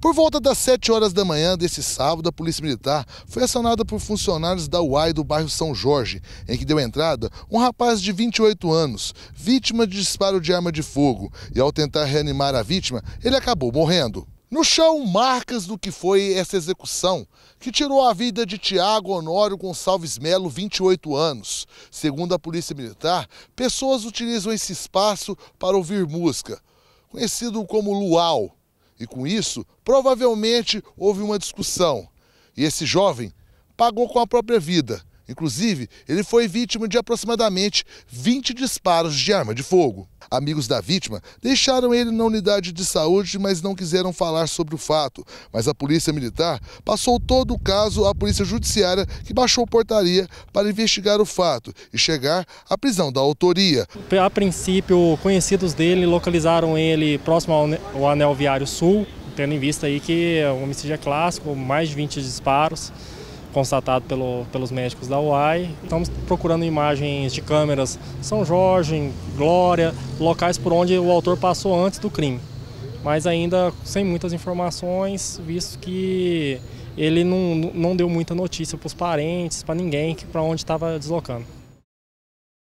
Por volta das 7 horas da manhã desse sábado, a Polícia Militar foi acionada por funcionários da UAI do bairro São Jorge, em que deu entrada um rapaz de 28 anos, vítima de disparo de arma de fogo, e ao tentar reanimar a vítima, ele acabou morrendo. No chão, marcas do que foi essa execução, que tirou a vida de Tiago Honório Gonçalves Melo, 28 anos. Segundo a Polícia Militar, pessoas utilizam esse espaço para ouvir música, conhecido como luau e com isso, provavelmente houve uma discussão. E esse jovem pagou com a própria vida. Inclusive, ele foi vítima de aproximadamente 20 disparos de arma de fogo. Amigos da vítima deixaram ele na unidade de saúde, mas não quiseram falar sobre o fato. Mas a Polícia Militar passou todo o caso à Polícia Judiciária, que baixou portaria para investigar o fato e chegar à prisão da autoria. A princípio, conhecidos dele localizaram ele próximo ao anel viário sul, tendo em vista aí que é um homicídio clássico, mais de 20 disparos constatado pelo, pelos médicos da UAI. Estamos procurando imagens de câmeras São Jorge, Glória, locais por onde o autor passou antes do crime. Mas ainda sem muitas informações, visto que ele não, não deu muita notícia para os parentes, para ninguém, para onde estava deslocando.